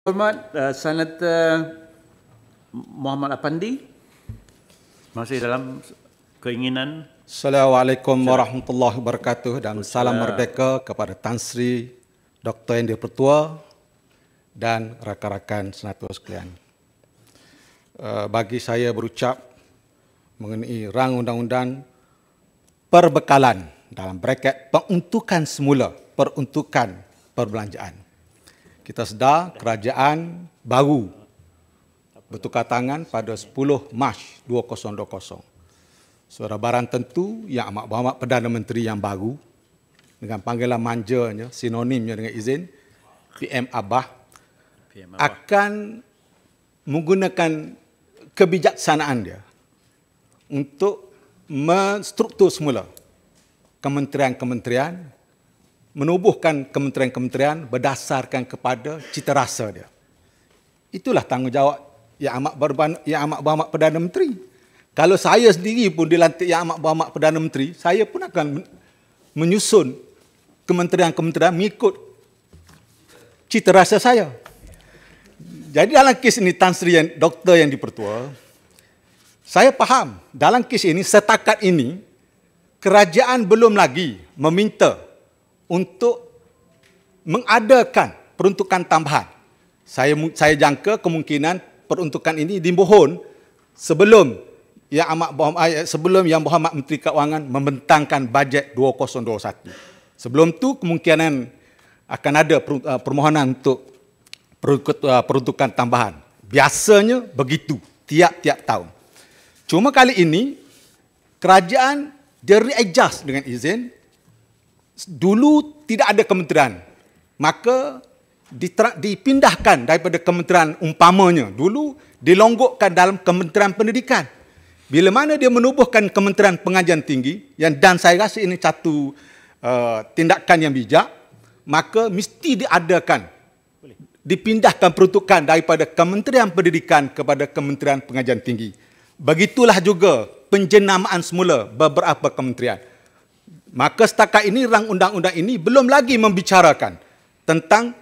Hormat uh, Senator Muhammad Apandi masih dalam keinginan Assalamualaikum warahmatullahi wabarakatuh dan salam merdeka kepada Tan Sri Dr. Yang Pertua dan rakan-rakan senator sekalian. Eh, bagi saya berucap mengenai rang undang-undang perbekalan dalam bracket peruntukan semula peruntukan perbelanjaan kita sedar kerajaan baru bertukar tangan pada 10 Mac 2020. Suara barang tentu yang amat berhormat Perdana Menteri yang baru dengan panggilan manjanya, sinonimnya dengan izin, PM Abah, PM Abah. akan menggunakan kebijaksanaan dia untuk menstruktur semula kementerian-kementerian menubuhkan kementerian-kementerian berdasarkan kepada cita rasa dia. Itulah tanggungjawab yang amat berban yang amat berhormat Perdana Menteri. Kalau saya sendiri pun dilantik yang amat berhormat Perdana Menteri, saya pun akan menyusun kementerian-kementerian mengikut cita rasa saya. Jadi dalam kes ini Tan Sri yang doktor yang dipertua, saya faham dalam kes ini setakat ini kerajaan belum lagi meminta untuk mengadakan peruntukan tambahan. Saya saya jangka kemungkinan peruntukan ini dimohon sebelum yang amat eh, sebelum yang Muhammad Menteri Kewangan membentangkan bajet 2021. Sebelum tu kemungkinan akan ada eh, permohonan untuk eh, peruntukan tambahan. Biasanya begitu tiap-tiap tahun. Cuma kali ini kerajaan dia readjust dengan izin dulu tidak ada kementerian maka dipindahkan daripada kementerian umpamanya dulu dilonggokkan dalam kementerian pendidikan bila mana dia menubuhkan kementerian pengajian tinggi yang dan saya rasa ini satu uh, tindakan yang bijak maka mesti diadakan dipindahkan peruntukan daripada kementerian pendidikan kepada kementerian pengajian tinggi begitulah juga penjenamaan semula beberapa kementerian Maka setakat ini rang undang-undang ini belum lagi membicarakan tentang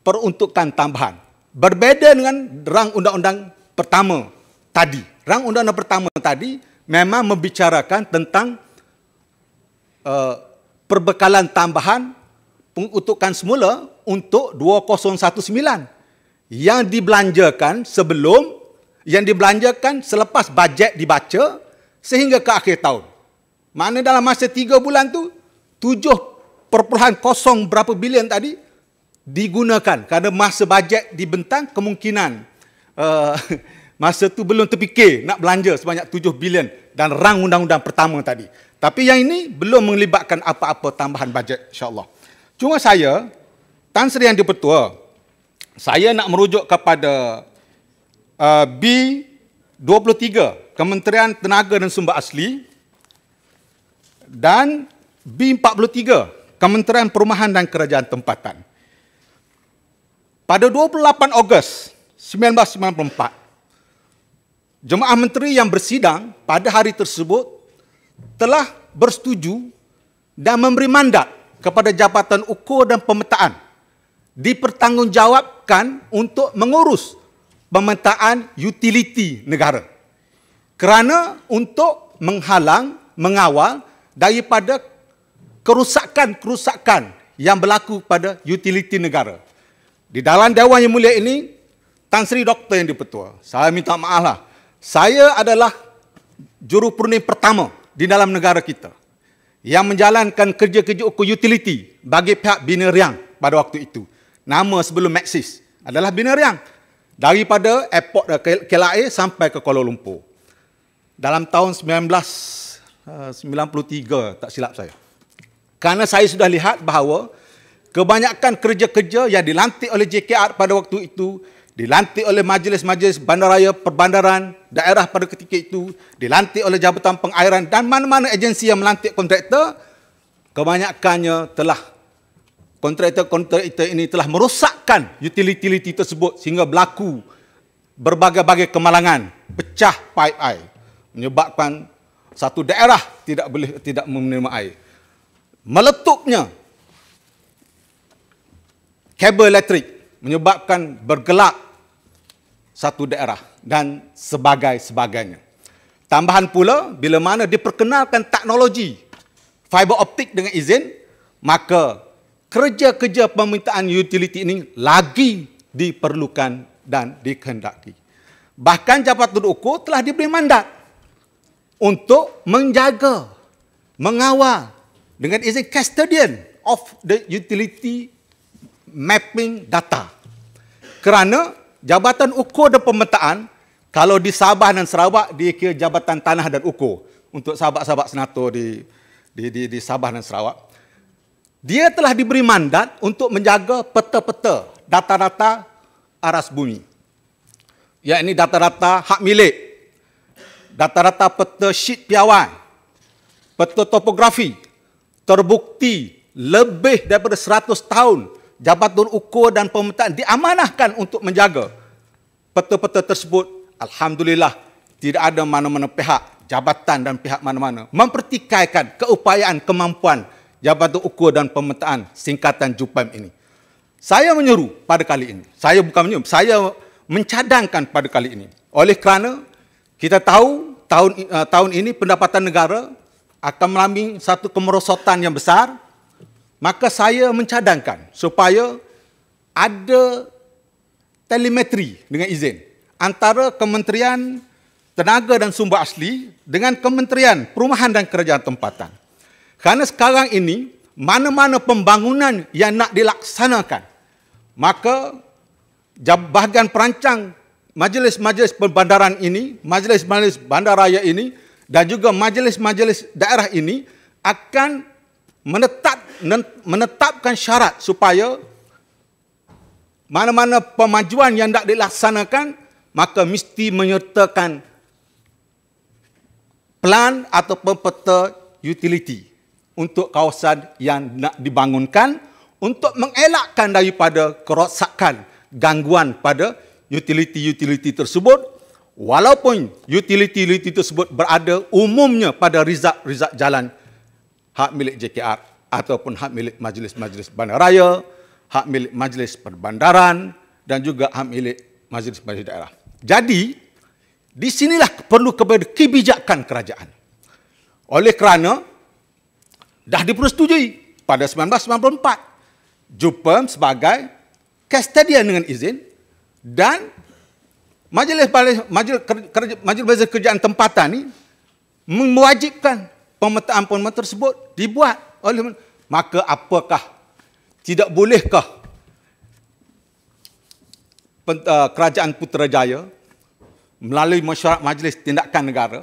peruntukan tambahan. Berbeza dengan rang undang-undang pertama tadi. Rang undang-undang pertama tadi memang membicarakan tentang uh, perbekalan tambahan penguntukan semula untuk 2019 yang dibelanjakan sebelum yang dibelanjakan selepas bajet dibaca sehingga ke akhir tahun. Mana dalam masa tiga bulan tu tujuh perpuluhan kosong berapa bilion tadi digunakan kerana masa bajet dibentang kemungkinan uh, masa tu belum terfikir nak belanja sebanyak tujuh bilion dan rang undang-undang pertama tadi. Tapi yang ini belum melibatkan apa-apa tambahan bajet insya Cuma saya Tan Sri Yang Dipertua saya nak merujuk kepada uh, B 23 Kementerian Tenaga dan Sumber Asli dan B43 Kementerian Perumahan dan Kerajaan Tempatan. Pada 28 Ogos 1994, jemaah menteri yang bersidang pada hari tersebut telah bersetuju dan memberi mandat kepada Jabatan Ukur dan Pemetaan dipertanggungjawabkan untuk mengurus pemetaan utiliti negara. Kerana untuk menghalang, mengawal daripada kerusakan-kerusakan yang berlaku pada utiliti negara. Di dalam Dewan Yang Mulia ini, Tan Sri Doktor yang dipertua. Saya minta maaf lah. Saya adalah juru perunding pertama di dalam negara kita yang menjalankan kerja-kerja ukur utiliti bagi pihak Bina Riang pada waktu itu. Nama sebelum Maxis adalah Bina Riang. Daripada airport eh, KLIA sampai ke Kuala Lumpur. Dalam tahun 93 ah, tak silap saya. Karena saya sudah lihat bahawa kebanyakan kerja-kerja yang dilantik oleh JKR pada waktu itu, dilantik oleh majlis-majlis bandaraya perbandaran daerah pada ketika itu, dilantik oleh Jabatan Pengairan dan mana-mana agensi yang melantik kontraktor, kebanyakannya telah kontraktor-kontraktor ini telah merosakkan utility-utility tersebut sehingga berlaku berbagai-bagai kemalangan, pecah pipe air, menyebabkan satu daerah tidak boleh tidak menerima air. Meletupnya kabel elektrik menyebabkan bergelak satu daerah dan sebagai sebagainya. Tambahan pula bila mana diperkenalkan teknologi fiber optik dengan izin maka kerja-kerja pemintaan utiliti ini lagi diperlukan dan dikehendaki. Bahkan jabatan ukur telah diberi mandat untuk menjaga, mengawal dengan izin custodian of the utility mapping data. Kerana Jabatan Ukur dan Pemetaan, kalau di Sabah dan Sarawak, dia kira Jabatan Tanah dan Ukur untuk sahabat-sahabat senator di, di, di, di Sabah dan Sarawak. Dia telah diberi mandat untuk menjaga peta-peta data-data aras bumi. Ya, ini data-data hak milik data-data peta sheet piawai, peta topografi, terbukti lebih daripada 100 tahun jabatan ukur dan pemetaan diamanahkan untuk menjaga peta-peta tersebut. Alhamdulillah, tidak ada mana-mana pihak jabatan dan pihak mana-mana mempertikaikan keupayaan kemampuan jabatan ukur dan pemetaan singkatan JUPAM ini. Saya menyuruh pada kali ini, saya bukan menyuruh, saya mencadangkan pada kali ini. Oleh kerana kita tahu tahun uh, tahun ini pendapatan negara akan mengalami satu kemerosotan yang besar. Maka saya mencadangkan supaya ada telemetri dengan izin antara Kementerian Tenaga dan Sumber Asli dengan Kementerian Perumahan dan Kerajaan Tempatan. karena sekarang ini mana-mana pembangunan yang nak dilaksanakan, maka bahagian perancang majlis-majlis perbandaran ini, majlis-majlis bandaraya ini dan juga majlis-majlis daerah ini akan menetap, menetapkan syarat supaya mana-mana pemajuan yang tak dilaksanakan maka mesti menyertakan plan atau peta utility untuk kawasan yang nak dibangunkan untuk mengelakkan daripada kerosakan gangguan pada utility-utility tersebut walaupun utility-utility tersebut berada umumnya pada rizak-rizak jalan hak milik JKR ataupun hak milik majlis-majlis bandaraya, hak milik majlis perbandaran dan juga hak milik majlis-majlis daerah. Jadi, di sinilah perlu kepada kebijakan kerajaan. Oleh kerana dah dipersetujui pada 1994 Jupem sebagai custodian dengan izin dan majlis majlis, majlis, majlis kerjaan tempatan ini mewajibkan pemetaan-pemetaan tersebut dibuat oleh maka apakah tidak bolehkah eh, kerajaan Putrajaya melalui mesyuarat majlis tindakan negara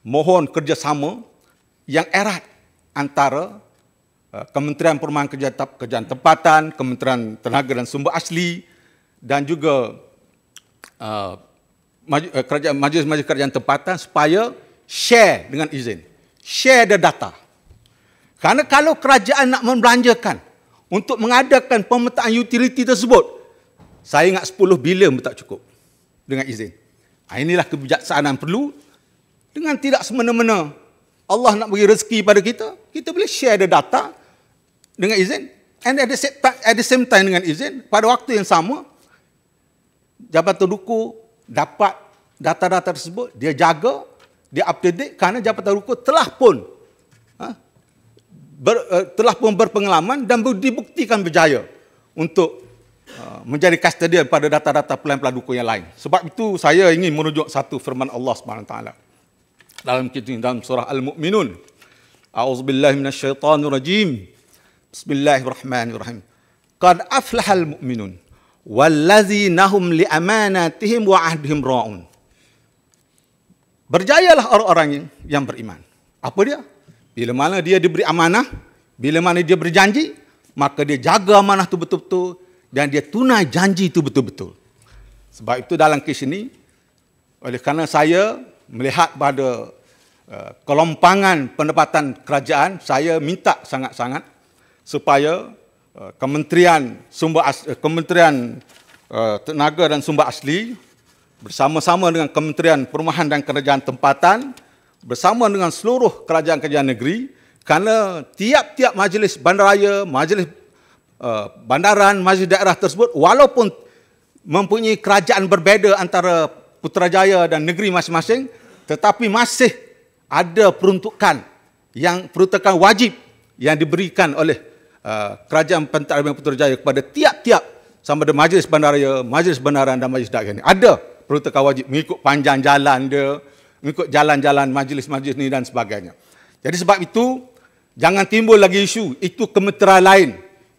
mohon kerjasama yang erat antara eh, Kementerian Perumahan Kerja Kerjaan Tempatan, Kementerian Tenaga dan Sumber Asli, dan juga uh, maj- uh, kerajaan, majlis-majlis kerajaan tempatan supaya share dengan izin. Share the data. Karena kalau kerajaan nak membelanjakan untuk mengadakan pemetaan utiliti tersebut, saya ingat 10 bilion pun tak cukup dengan izin. Ha, inilah kebijaksanaan perlu. Dengan tidak semena-mena Allah nak bagi rezeki pada kita, kita boleh share the data dengan izin. And at the same time dengan izin, pada waktu yang sama, Jabatan Ruku dapat data-data tersebut, dia jaga, dia update kerana Jabatan Ruku telah pun ha, ber, uh, telah pun berpengalaman dan dibuktikan berjaya untuk uh, menjadi custodian pada data-data pelan-pelan dukun yang lain. Sebab itu saya ingin menunjuk satu firman Allah SWT dalam kitab dalam surah Al-Mu'minun. A'udzubillahi rajim. Bismillahirrahmanirrahim. Qad aflahal mu'minun wallazi nahum li amanatihim wa ahdihim ra'un. Berjayalah orang-orang yang, beriman. Apa dia? Bila mana dia diberi amanah, bila mana dia berjanji, maka dia jaga amanah itu betul-betul dan dia tunai janji itu betul-betul. Sebab itu dalam kes ini, oleh kerana saya melihat pada uh, kelompangan pendapatan kerajaan, saya minta sangat-sangat supaya Uh, Kementerian Sumber Asli, uh, Kementerian uh, Tenaga dan Sumber Asli bersama-sama dengan Kementerian Perumahan dan Kerajaan Tempatan bersama dengan seluruh kerajaan-kerajaan negeri kerana tiap-tiap majlis bandaraya, majlis bandaran, majlis daerah tersebut walaupun mempunyai kerajaan berbeza antara Putrajaya dan negeri masing-masing tetapi masih ada peruntukan yang peruntukan wajib yang diberikan oleh Ah, kerajaan pentadbiran Putrajaya kepada tiap-tiap sama ada majlis bandaraya, majlis bandaran dan majlis dakwah ini. Ada perutakan wajib mengikut panjang jalan dia, mengikut jalan-jalan majlis-majlis ini dan sebagainya. Jadi sebab itu, jangan timbul lagi isu, itu kementerian lain.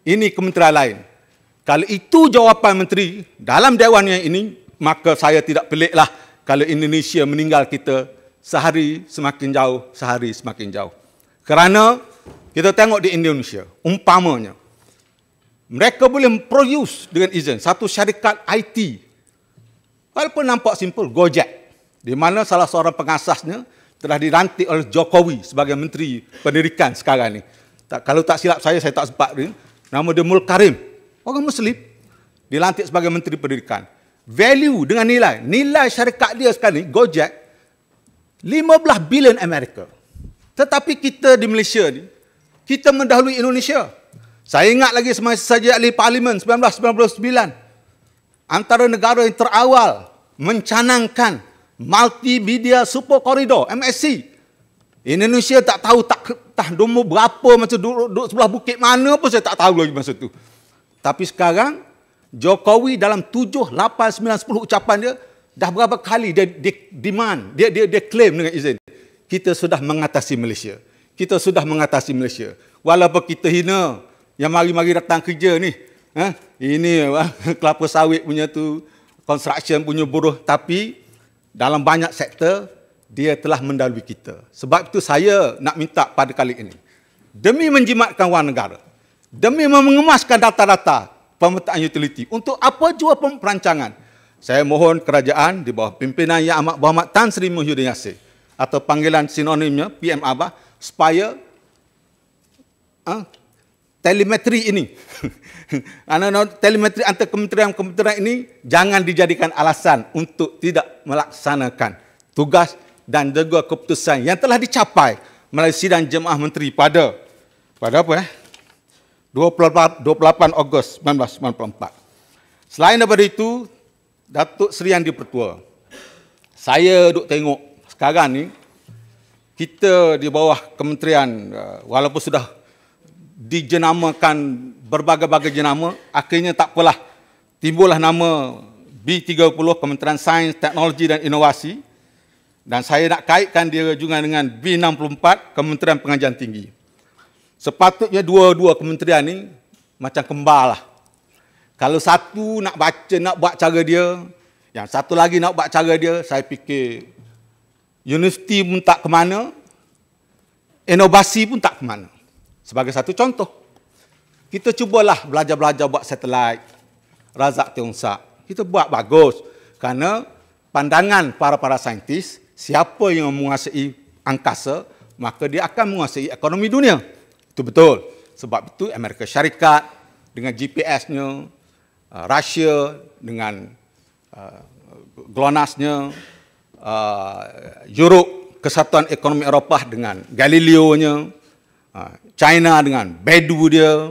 Ini kementerian lain. Kalau itu jawapan menteri dalam dewan yang ini, maka saya tidak peliklah kalau Indonesia meninggal kita sehari semakin jauh, sehari semakin jauh. Kerana kita tengok di Indonesia, umpamanya. Mereka boleh produce dengan izin satu syarikat IT. Walaupun nampak simple, Gojek. Di mana salah seorang pengasasnya telah dilantik oleh Jokowi sebagai Menteri Pendidikan sekarang ini. Tak, kalau tak silap saya, saya tak sempat. Nama dia Mulkarim, Orang Muslim. Dilantik sebagai Menteri Pendidikan. Value dengan nilai. Nilai syarikat dia sekarang ini, Gojek, 15 bilion Amerika. Tetapi kita di Malaysia ni, kita mendahului Indonesia. Saya ingat lagi semasa saja ahli parlimen 1999. Antara negara yang terawal mencanangkan multimedia super koridor MSC. Indonesia tak tahu tak tah domo berapa macam duduk, duduk sebelah bukit mana pun saya tak tahu lagi masa tu. Tapi sekarang Jokowi dalam 7 8 9 10 ucapan dia dah berapa kali dia, dia demand, dia dia dia claim dengan izin kita sudah mengatasi Malaysia kita sudah mengatasi Malaysia. Walaupun kita hina yang mari-mari datang kerja ni. Ha? Ini kelapa sawit punya tu, construction punya buruh. Tapi dalam banyak sektor, dia telah mendalui kita. Sebab itu saya nak minta pada kali ini. Demi menjimatkan wang negara, demi mengemaskan data-data pemetaan utiliti, untuk apa jua perancangan, saya mohon kerajaan di bawah pimpinan Yang Amat Berhormat Tan Sri Muhyiddin Yassin atau panggilan sinonimnya PM Abah supaya ha, telemetri ini, telemetri antar kementerian-kementerian ini jangan dijadikan alasan untuk tidak melaksanakan tugas dan juga keputusan yang telah dicapai melalui sidang jemaah menteri pada pada apa eh? 28, 28 Ogos 1994. Selain daripada itu, Datuk Seri Yang pertua, saya duduk tengok sekarang ni, kita di bawah kementerian uh, walaupun sudah dijenamakan berbagai-bagai jenama akhirnya tak apalah timbullah nama B30 Kementerian Sains, Teknologi dan Inovasi dan saya nak kaitkan dia juga dengan B64 Kementerian Pengajian Tinggi. Sepatutnya dua-dua kementerian ni macam kembar lah. Kalau satu nak baca, nak buat cara dia, yang satu lagi nak buat cara dia, saya fikir universiti pun tak ke mana, inovasi pun tak ke mana. Sebagai satu contoh, kita cubalah belajar-belajar buat satelit, razak tiongsak. Kita buat bagus kerana pandangan para-para saintis, siapa yang menguasai angkasa, maka dia akan menguasai ekonomi dunia. Itu betul. Sebab itu Amerika Syarikat dengan GPS-nya, uh, Rusia dengan uh, GLONASS-nya, uh, Europe, Kesatuan Ekonomi Eropah dengan Galileo-nya, uh, China dengan Beidou dia,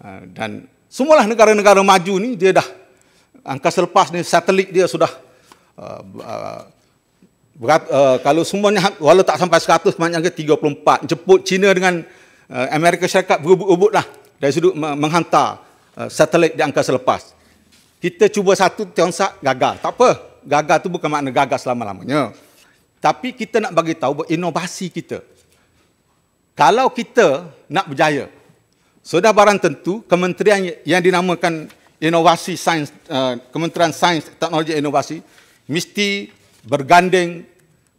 uh, dan semualah negara-negara maju ni dia dah angkasa lepas ni satelit dia sudah uh, uh, berat, uh, kalau semuanya walau tak sampai 100 semuanya ke 34 jemput China dengan uh, Amerika Syarikat berubut-ubut lah dari sudut menghantar uh, satelit di angkasa lepas kita cuba satu tiongsak gagal tak apa gagal tu bukan makna gagal selama-lamanya. Tapi kita nak bagi tahu buat inovasi kita. Kalau kita nak berjaya, sudah barang tentu kementerian yang dinamakan inovasi sains, eh, kementerian sains teknologi inovasi mesti berganding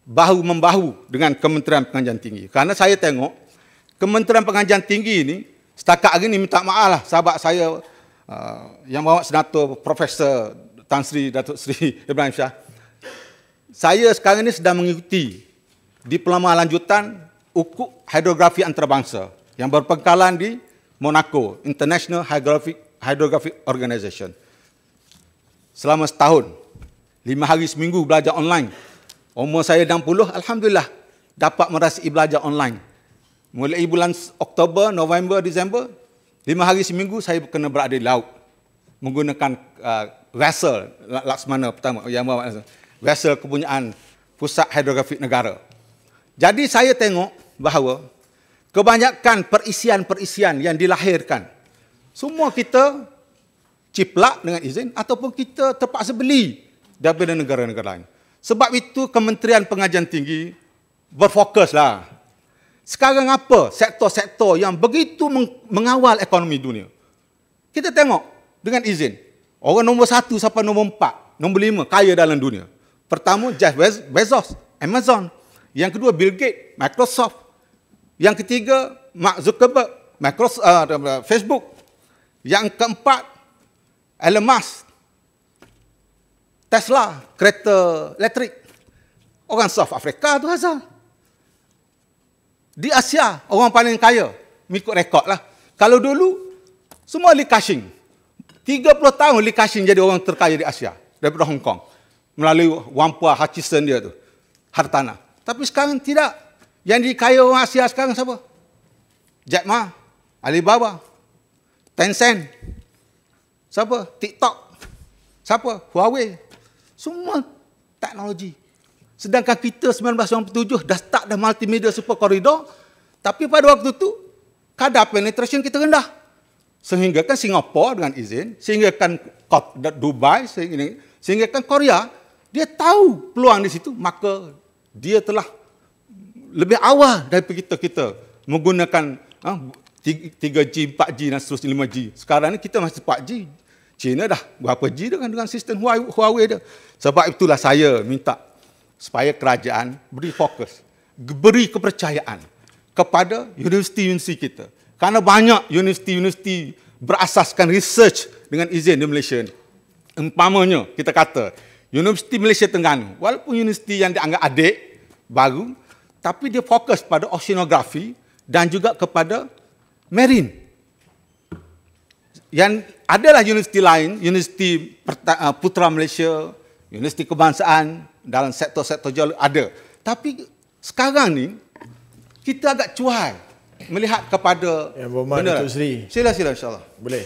bahu membahu dengan kementerian pengajian tinggi. Karena saya tengok kementerian pengajian tinggi ini setakat hari ini minta maaf lah sahabat saya eh, yang bawa senator Profesor Tan Sri Datuk Sri Ibrahim Shah. Saya sekarang ini sedang mengikuti diploma lanjutan ukup hidrografi antarabangsa yang berpengkalan di Monaco International Hydrographic, Hydrographic Organization selama setahun. Lima hari seminggu belajar online. Umur saya 60, Alhamdulillah dapat merasai belajar online. Mulai bulan Oktober, November, Disember, lima hari seminggu saya kena berada di laut menggunakan uh, vessel Laksmana pertama yang bermaksud vessel kepunyaan pusat hidrografik negara. Jadi saya tengok bahawa kebanyakan perisian-perisian yang dilahirkan semua kita ciplak dengan izin ataupun kita terpaksa beli daripada negara-negara lain. Sebab itu Kementerian Pengajian Tinggi berfokuslah. Sekarang apa sektor-sektor yang begitu mengawal ekonomi dunia? Kita tengok dengan izin. Orang nombor satu sampai nombor empat, nombor lima kaya dalam dunia. Pertama Jeff Bez- Bezos, Amazon. Yang kedua Bill Gates, Microsoft. Yang ketiga Mark Zuckerberg, Microsoft, uh, Facebook. Yang keempat Elon Musk, Tesla, kereta elektrik. Orang South Africa tu asal. Di Asia, orang paling kaya. Mengikut rekod lah. Kalau dulu, semua Li ka 30 tahun Li Ka-shing jadi orang terkaya di Asia daripada Hong Kong melalui Wang Hutchison dia tu hartana. Tapi sekarang tidak yang dikaya orang Asia sekarang siapa? Jack Ma, Alibaba, Tencent. Siapa? TikTok. Siapa? Huawei. Semua teknologi. Sedangkan kita 1997 dah start dah multimedia super koridor. Tapi pada waktu tu kadar penetration kita rendah sehinggakan Singapura dengan izin, sehinggakan Dubai, sehinggakan Korea, dia tahu peluang di situ, maka dia telah lebih awal daripada kita-kita menggunakan 3G, ah, 4G dan seterusnya 5G. Sekarang ni kita masih 4G. China dah berapa G dengan, dengan sistem Huawei dia. Sebab itulah saya minta supaya kerajaan beri fokus, beri kepercayaan kepada universiti-universiti kita. Kerana banyak universiti-universiti berasaskan research dengan izin di Malaysia. Empamanya kita kata, Universiti Malaysia Tengganu, walaupun universiti yang dianggap adik, baru, tapi dia fokus pada oceanografi dan juga kepada marine. Yang adalah universiti lain, universiti eh, Putra Malaysia, universiti kebangsaan dalam sektor-sektor jual ada. Tapi sekarang ni kita agak cuai melihat kepada Yang berhormat Benar. Datuk Seri Sila sila insyaAllah Boleh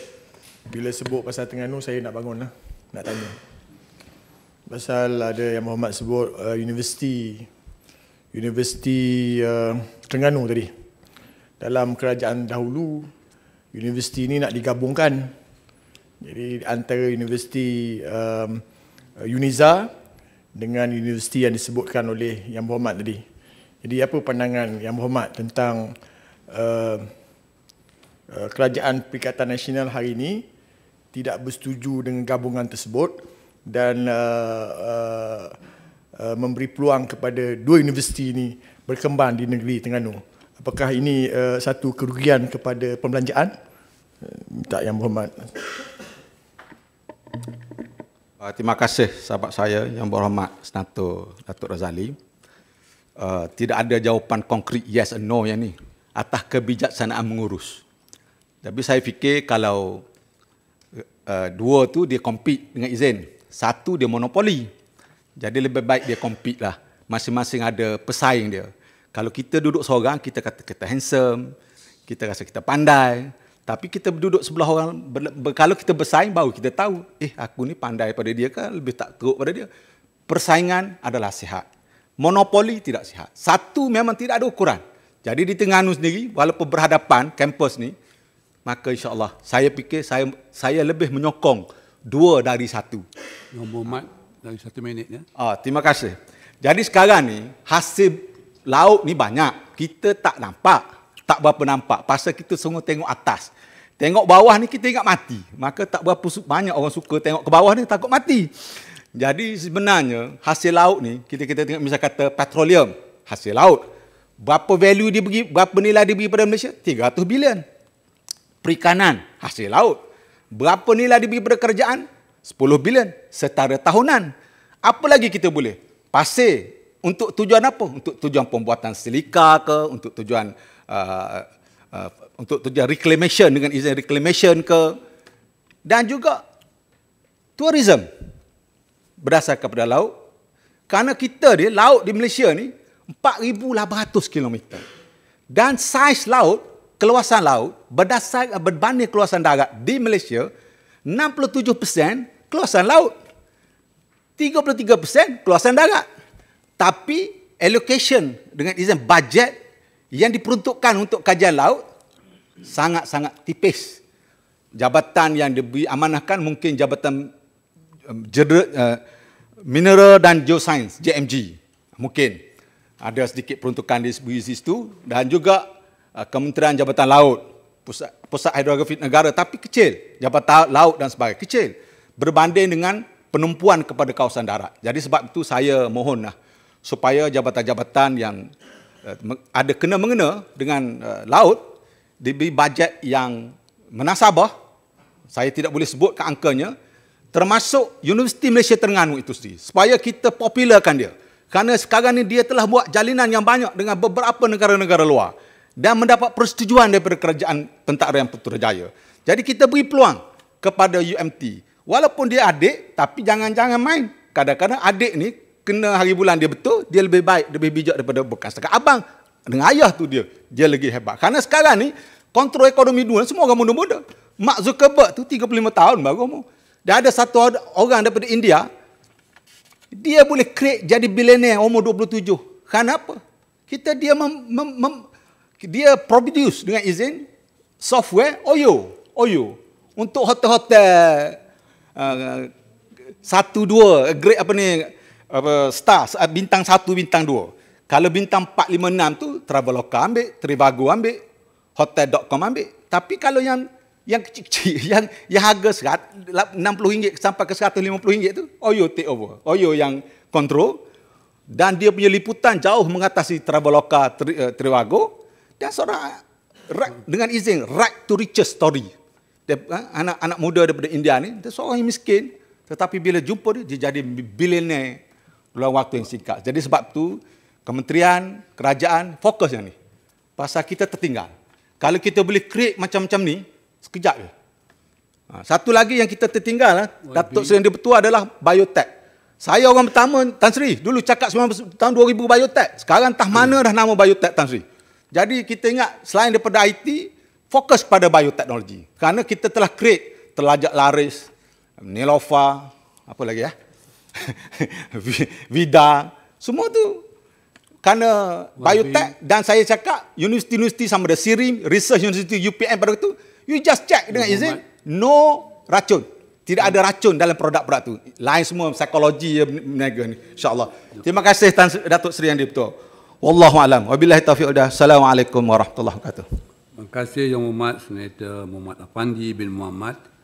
Bila sebut pasal Tengganu saya nak bangun lah Nak tanya Pasal ada yang berhormat sebut uh, Universiti Universiti uh, Tengganu tadi Dalam kerajaan dahulu Universiti ni nak digabungkan Jadi antara universiti um, uh, UNIZA Dengan universiti yang disebutkan oleh Yang Berhormat tadi Jadi apa pandangan Yang Berhormat tentang Eh, eh, kerajaan Perikatan Nasional hari ini tidak bersetuju dengan gabungan tersebut dan uh, uh, uh, memberi peluang kepada dua universiti ini berkembang di negeri Terengganu. Apakah ini uh, satu kerugian kepada pembelanjaan? Minta yang berhormat. terima kasih sahabat saya yang berhormat Senator Datuk Razali. Uh, tidak ada jawapan konkret yes and no yang ini atas kebijaksanaan mengurus. Tapi saya fikir kalau uh, dua tu dia compete dengan izin, satu dia monopoli. Jadi lebih baik dia compete lah. Masing-masing ada pesaing dia. Kalau kita duduk seorang, kita kata kita handsome, kita rasa kita pandai. Tapi kita duduk sebelah orang, kalau kita bersaing baru kita tahu, eh aku ni pandai pada dia kan lebih tak teruk pada dia. Persaingan adalah sihat. Monopoli tidak sihat. Satu memang tidak ada ukuran. Jadi di tengah Terengganu sendiri walaupun berhadapan kampus ni maka insya-Allah saya fikir saya saya lebih menyokong dua dari satu. Nombor mat dari satu minit ya. Ah, terima kasih. Jadi sekarang ni hasil laut ni banyak. Kita tak nampak. Tak berapa nampak. Pasal kita semua tengok atas. Tengok bawah ni kita ingat mati. Maka tak berapa banyak orang suka tengok ke bawah ni takut mati. Jadi sebenarnya hasil laut ni kita kita tengok misalnya kata petroleum hasil laut. Berapa value dia bagi, berapa nilai dia bagi pada Malaysia? 300 bilion. Perikanan, hasil laut. Berapa nilai dia bagi pada kerjaan? 10 bilion setara tahunan. Apa lagi kita boleh? Pasir. Untuk tujuan apa? Untuk tujuan pembuatan silika ke? Untuk tujuan uh, uh, untuk tujuan reclamation dengan izin reclamation ke? Dan juga tourism berdasar kepada laut. karena kita dia, laut di Malaysia ni, 4,800 km. Dan saiz laut, keluasan laut, berdasar berbanding keluasan darat di Malaysia, 67% keluasan laut. 33% keluasan darat. Tapi allocation dengan izin budget yang diperuntukkan untuk kajian laut sangat-sangat tipis. Jabatan yang diberi amanahkan mungkin jabatan um, jeder, uh, mineral dan geosains JMG. Mungkin ada sedikit peruntukan di situ dan juga uh, Kementerian Jabatan Laut Pusat, Pusat Hidrografi Negara tapi kecil Jabatan Laut dan sebagainya kecil berbanding dengan penumpuan kepada kawasan darat. Jadi sebab itu saya mohonlah supaya jabatan-jabatan yang uh, ada kena mengena dengan uh, laut diberi bajet yang menasabah. Saya tidak boleh sebutkan angkanya termasuk Universiti Malaysia Terengganu itu sendiri supaya kita popularkan dia. Kerana sekarang ni dia telah buat jalinan yang banyak dengan beberapa negara-negara luar. Dan mendapat persetujuan daripada kerajaan tentara yang Putrajaya. Jadi kita beri peluang kepada UMT. Walaupun dia adik, tapi jangan-jangan main. Kadang-kadang adik ni kena hari bulan dia betul, dia lebih baik, lebih bijak daripada bekas. Sekarang abang dengan ayah tu dia, dia lagi hebat. Kerana sekarang ni, kontrol ekonomi dua semua orang muda-muda. Mak Zuckerberg tu 35 tahun baru umur. Dan ada satu orang daripada India, dia boleh create jadi bilioner umur 27. Kenapa? Kita dia mem, mem, mem, dia produce dengan izin software OYO. OYO. Untuk hotel-hotel uh, satu dua great apa ni apa star bintang satu bintang dua kalau bintang 4, 5, 6 tu Traveloka ambil, Trivago ambil, Hotel.com ambil. Tapi kalau yang yang kecil-kecil yang yang harga serat, 60 ringgit sampai ke 150 ringgit tu Oyo take over Oyo yang control dan dia punya liputan jauh mengatasi Traveloka tri, uh, dan seorang right, dengan izin right to riches story dia, uh, anak anak muda daripada India ni dia seorang yang miskin tetapi bila jumpa dia, dia jadi bilionaire dalam waktu yang singkat jadi sebab tu kementerian kerajaan fokus yang ni pasal kita tertinggal kalau kita boleh create macam-macam ni Sekejap je. Ha, satu lagi yang kita tertinggal, ha, Datuk Seri Yang Dipertua adalah biotek. Saya orang pertama, Tan Sri, dulu cakap tahun 2000 biotek. Sekarang tak mana hmm. dah nama biotek Tan Sri. Jadi kita ingat selain daripada IT, fokus pada bioteknologi. Kerana kita telah create telajak laris, nilofa apa lagi ya? Vida, semua tu kerana biotek dan saya cakap universiti-universiti sama ada SIRIM, Research Universiti UPM pada waktu itu, You just check dengan no izin. No racun. Tidak ada racun dalam produk-produk tu. Lain semua psikologi ya berniaga ni. InsyaAllah. Terima kasih Tan Datuk Seri yang dipertua. Wallahu alam. Wabillahi taufiq wal Assalamualaikum warahmatullahi wabarakatuh. Terima kasih Yang Muhammad Senator Muhammad Afandi bin Muhammad.